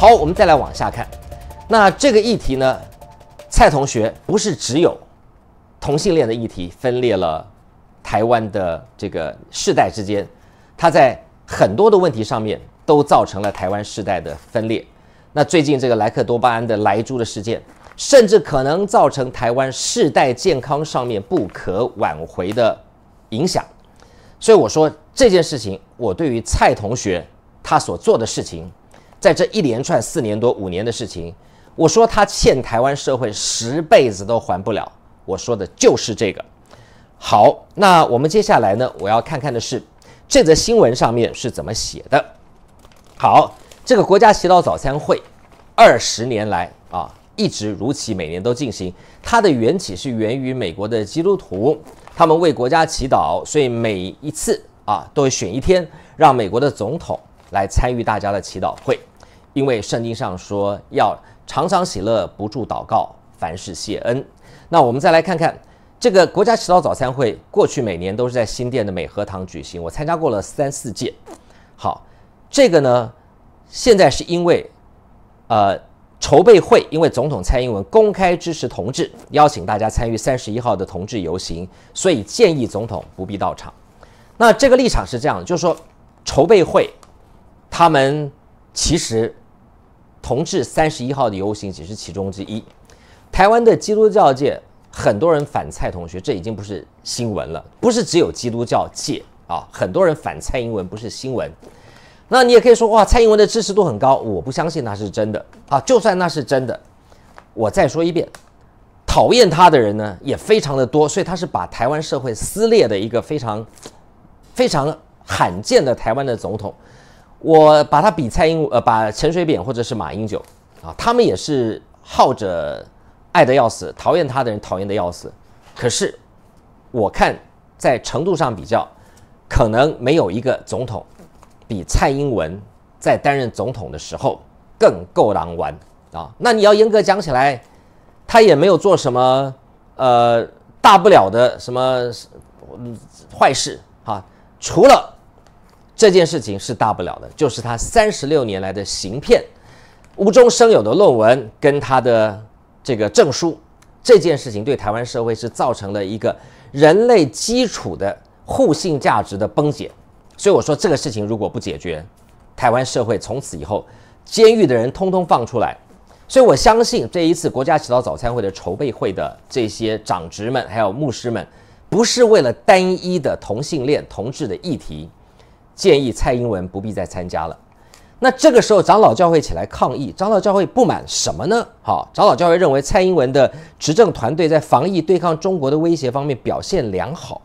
好，我们再来往下看。那这个议题呢，蔡同学不是只有同性恋的议题分裂了台湾的这个世代之间，他在很多的问题上面都造成了台湾世代的分裂。那最近这个莱克多巴胺的莱猪的事件，甚至可能造成台湾世代健康上面不可挽回的影响。所以我说这件事情，我对于蔡同学他所做的事情。在这一连串四年多五年的事情，我说他欠台湾社会十辈子都还不了，我说的就是这个。好，那我们接下来呢？我要看看的是这则新闻上面是怎么写的。好，这个国家祈祷早餐会，二十年来啊一直如期每年都进行。它的缘起是源于美国的基督徒，他们为国家祈祷，所以每一次啊都会选一天让美国的总统来参与大家的祈祷会。因为圣经上说要常常喜乐，不住祷告，凡事谢恩。那我们再来看看这个国家祈祷早餐会，过去每年都是在新店的美和堂举行，我参加过了三四届。好，这个呢，现在是因为呃筹备会，因为总统蔡英文公开支持同志，邀请大家参与三十一号的同志游行，所以建议总统不必到场。那这个立场是这样的，就是说筹备会他们其实。同志三十一号的游行只是其中之一。台湾的基督教界很多人反蔡同学，这已经不是新闻了。不是只有基督教界啊，很多人反蔡英文不是新闻。那你也可以说哇，蔡英文的支持度很高。我不相信那是真的啊。就算那是真的，我再说一遍，讨厌他的人呢也非常的多。所以他是把台湾社会撕裂的一个非常非常罕见的台湾的总统。我把他比蔡英，呃，把陈水扁或者是马英九，啊，他们也是耗着，爱得要死，讨厌他的人讨厌的要死。可是，我看在程度上比较，可能没有一个总统，比蔡英文在担任总统的时候更够狼玩啊。那你要严格讲起来，他也没有做什么，呃，大不了的什么坏事哈，除了。这件事情是大不了的，就是他三十六年来的行骗、无中生有的论文跟他的这个证书，这件事情对台湾社会是造成了一个人类基础的互信价值的崩解。所以我说，这个事情如果不解决，台湾社会从此以后，监狱的人通通放出来。所以我相信，这一次国家祈祷早餐会的筹备会的这些长职们还有牧师们，不是为了单一的同性恋同志的议题。建议蔡英文不必再参加了。那这个时候长老教会起来抗议，长老教会不满什么呢？好，长老教会认为蔡英文的执政团队在防疫对抗中国的威胁方面表现良好。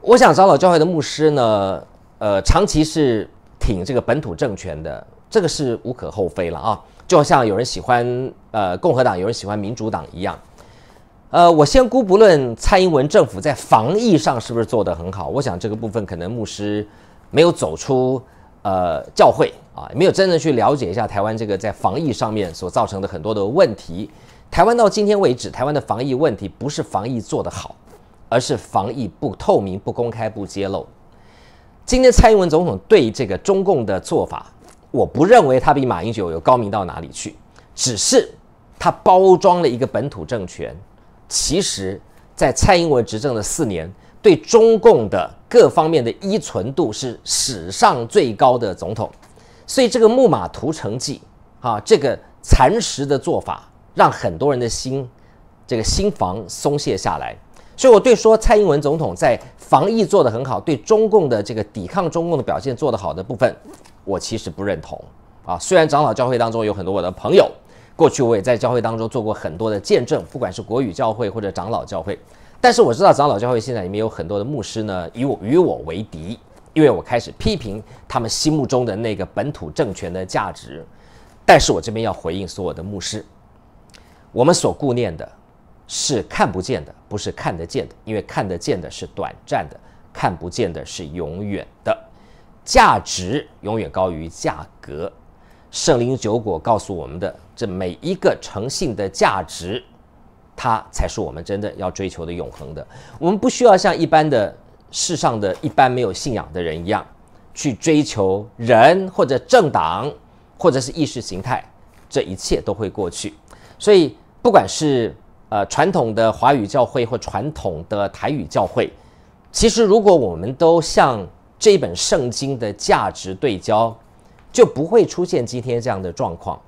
我想长老教会的牧师呢，呃，长期是挺这个本土政权的，这个是无可厚非了啊，就像有人喜欢呃共和党，有人喜欢民主党一样。呃，我先估不论蔡英文政府在防疫上是不是做得很好，我想这个部分可能牧师没有走出呃教会啊，没有真正去了解一下台湾这个在防疫上面所造成的很多的问题。台湾到今天为止，台湾的防疫问题不是防疫做得好，而是防疫不透明、不公开、不揭露。今天蔡英文总统对这个中共的做法，我不认为他比马英九有高明到哪里去，只是他包装了一个本土政权。其实，在蔡英文执政的四年，对中共的各方面的依存度是史上最高的总统，所以这个木马屠城计啊，这个蚕食的做法，让很多人的心，这个心房松懈下来。所以，我对说蔡英文总统在防疫做得很好，对中共的这个抵抗中共的表现做得好的部分，我其实不认同啊。虽然长老教会当中有很多我的朋友。过去我也在教会当中做过很多的见证，不管是国语教会或者长老教会。但是我知道长老教会现在里面有很多的牧师呢，与我与我为敌，因为我开始批评他们心目中的那个本土政权的价值。但是我这边要回应所有的牧师，我们所顾念的是看不见的，不是看得见的，因为看得见的是短暂的，看不见的是永远的。价值永远高于价格。圣灵酒果告诉我们的这每一个诚信的价值，它才是我们真的要追求的永恒的。我们不需要像一般的世上的一般没有信仰的人一样，去追求人或者政党或者是意识形态，这一切都会过去。所以，不管是呃传统的华语教会或传统的台语教会，其实如果我们都向这本圣经的价值对焦。就不会出现今天这样的状况。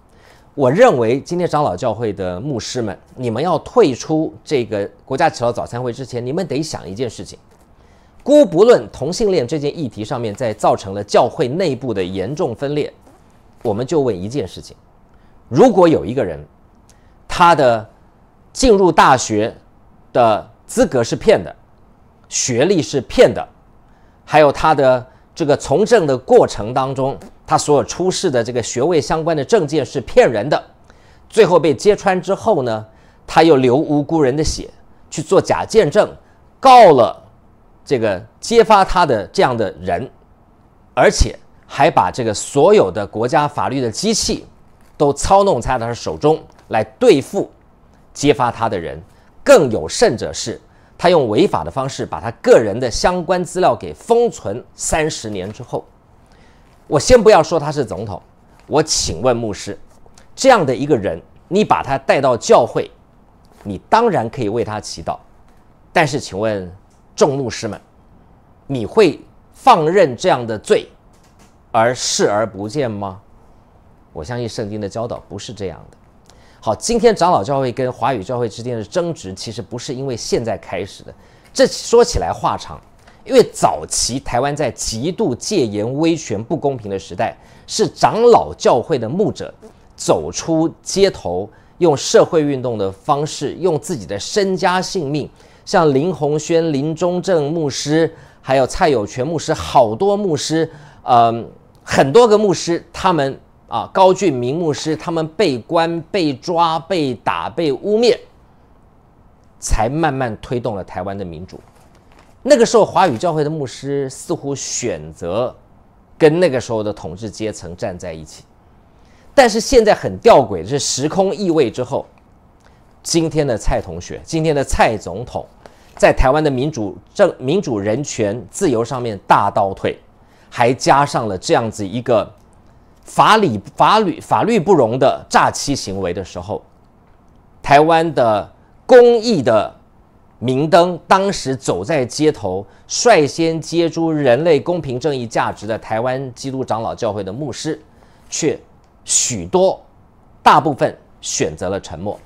我认为今天长老教会的牧师们，你们要退出这个国家祈祷早餐会之前，你们得想一件事情。姑不论同性恋这件议题上面在造成了教会内部的严重分裂，我们就问一件事情：如果有一个人，他的进入大学的资格是骗的，学历是骗的，还有他的。这个从政的过程当中，他所有出示的这个学位相关的证件是骗人的，最后被揭穿之后呢，他又流无辜人的血去做假见证，告了这个揭发他的这样的人，而且还把这个所有的国家法律的机器都操弄在他的手中来对付揭发他的人，更有甚者是。他用违法的方式把他个人的相关资料给封存三十年之后，我先不要说他是总统，我请问牧师，这样的一个人，你把他带到教会，你当然可以为他祈祷，但是请问众牧师们，你会放任这样的罪而视而不见吗？我相信圣经的教导不是这样的。好，今天长老教会跟华语教会之间的争执，其实不是因为现在开始的，这说起来话长，因为早期台湾在极度戒严、威权、不公平的时代，是长老教会的牧者走出街头，用社会运动的方式，用自己的身家性命，像林宏轩、林中正牧师，还有蔡有全牧师，好多牧师，嗯，很多个牧师，他们。啊，高俊明牧师他们被关、被抓、被打、被污蔑，才慢慢推动了台湾的民主。那个时候华语教会的牧师似乎选择跟那个时候的统治阶层站在一起，但是现在很吊诡的是，时空意味之后，今天的蔡同学、今天的蔡总统，在台湾的民主、政、民主、人权、自由上面大倒退，还加上了这样子一个。法理法律法律不容的诈欺行为的时候，台湾的公益的明灯，当时走在街头，率先接诸人类公平正义价值的台湾基督长老教会的牧师，却许多大部分选择了沉默。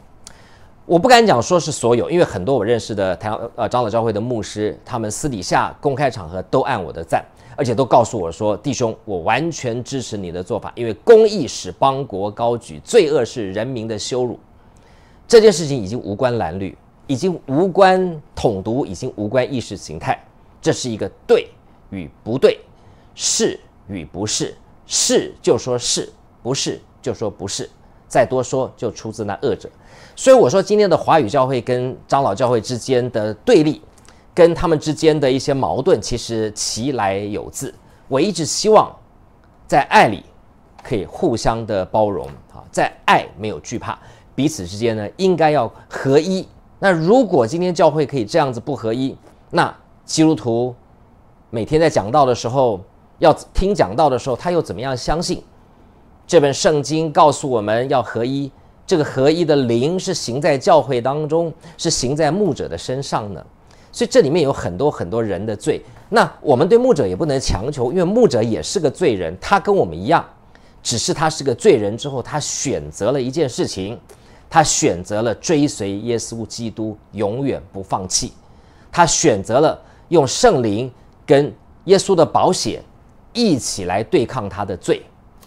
我不敢讲说是所有，因为很多我认识的台呃长老教会的牧师，他们私底下公开场合都按我的赞。而且都告诉我说：“弟兄，我完全支持你的做法，因为公义使邦国高举，罪恶是人民的羞辱。这件事情已经无关蓝绿，已经无关统独，已经无关意识形态。这是一个对与不对，是与不是，是就说是不是就说不是，再多说就出自那恶者。所以我说，今天的华语教会跟张老教会之间的对立。”跟他们之间的一些矛盾，其实其来有自。我一直希望，在爱里可以互相的包容啊，在爱没有惧怕，彼此之间呢应该要合一。那如果今天教会可以这样子不合一，那基督徒每天在讲道的时候，要听讲道的时候，他又怎么样相信这本圣经告诉我们要合一？这个合一的灵是行在教会当中，是行在牧者的身上呢？所以这里面有很多很多人的罪，那我们对牧者也不能强求，因为牧者也是个罪人，他跟我们一样，只是他是个罪人之后，他选择了一件事情，他选择了追随耶稣基督，永远不放弃，他选择了用圣灵跟耶稣的保险一起来对抗他的罪，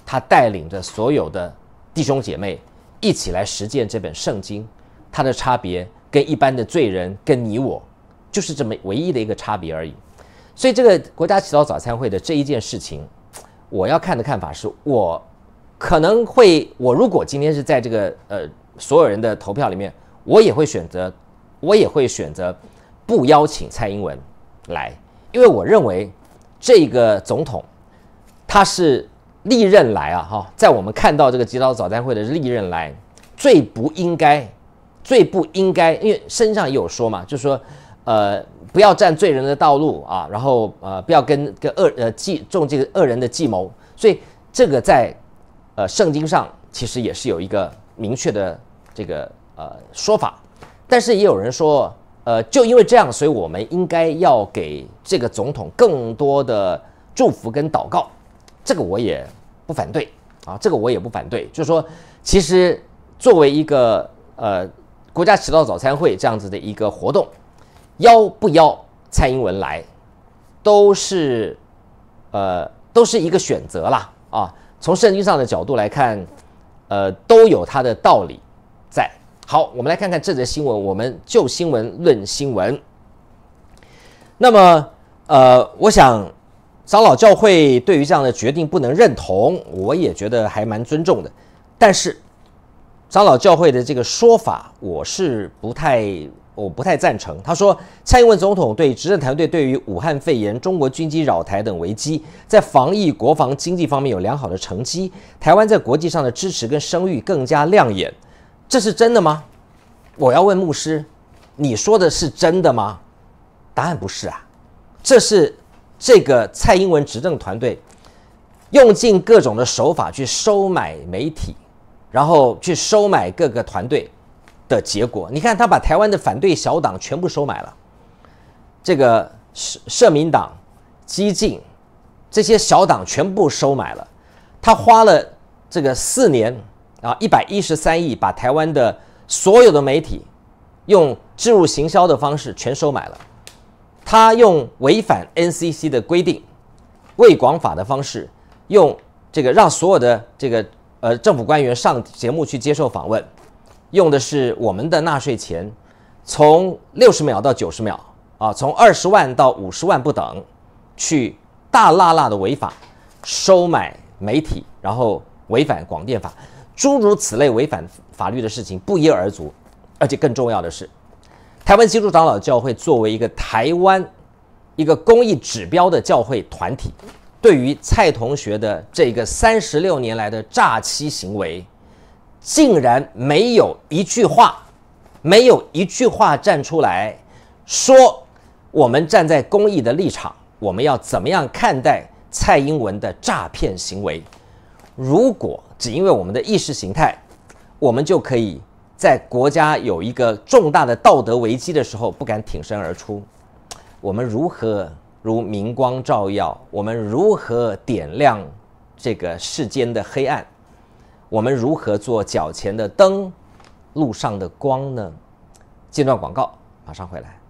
他带领着所有的弟兄姐妹一起来实践这本圣经，他的差别跟一般的罪人跟你我。就是这么唯一的一个差别而已，所以这个国家祈祷早餐会的这一件事情，我要看的看法是我可能会，我如果今天是在这个呃所有人的投票里面，我也会选择，我也会选择不邀请蔡英文来，因为我认为这个总统他是历任来啊哈，在我们看到这个祈祷早餐会的历任来最不应该，最不应该，因为身上也有说嘛，就是说。呃，不要占罪人的道路啊！然后呃，不要跟跟恶呃计中这个恶人的计谋。所以这个在呃圣经上其实也是有一个明确的这个呃说法。但是也有人说，呃，就因为这样，所以我们应该要给这个总统更多的祝福跟祷告。这个我也不反对啊，这个我也不反对。就是说，其实作为一个呃国家祈祷早餐会这样子的一个活动。邀不邀蔡英文来，都是，呃，都是一个选择啦。啊，从圣经上的角度来看，呃，都有它的道理在。好，我们来看看这则新闻，我们就新闻论新闻。那么，呃，我想长老教会对于这样的决定不能认同，我也觉得还蛮尊重的。但是，长老教会的这个说法，我是不太。我不太赞成。他说，蔡英文总统对执政团队对于武汉肺炎、中国军机扰台等危机，在防疫、国防、经济方面有良好的成绩，台湾在国际上的支持跟声誉更加亮眼。这是真的吗？我要问牧师，你说的是真的吗？答案不是啊。这是这个蔡英文执政团队用尽各种的手法去收买媒体，然后去收买各个团队。的结果，你看他把台湾的反对小党全部收买了，这个社社民党、激进这些小党全部收买了。他花了这个四年啊，一百一十三亿，把台湾的所有的媒体用植入行销的方式全收买了。他用违反 NCC 的规定、为广法的方式，用这个让所有的这个呃政府官员上节目去接受访问。用的是我们的纳税钱，从六十秒到九十秒啊，从二十万到五十万不等，去大剌剌的违法收买媒体，然后违反广电法，诸如此类违反法律的事情不一而足。而且更重要的是，台湾基督长老教会作为一个台湾一个公益指标的教会团体，对于蔡同学的这个三十六年来的诈欺行为。竟然没有一句话，没有一句话站出来，说我们站在公益的立场，我们要怎么样看待蔡英文的诈骗行为？如果只因为我们的意识形态，我们就可以在国家有一个重大的道德危机的时候不敢挺身而出，我们如何如明光照耀？我们如何点亮这个世间的黑暗？我们如何做脚前的灯，路上的光呢？间段广告，马上回来。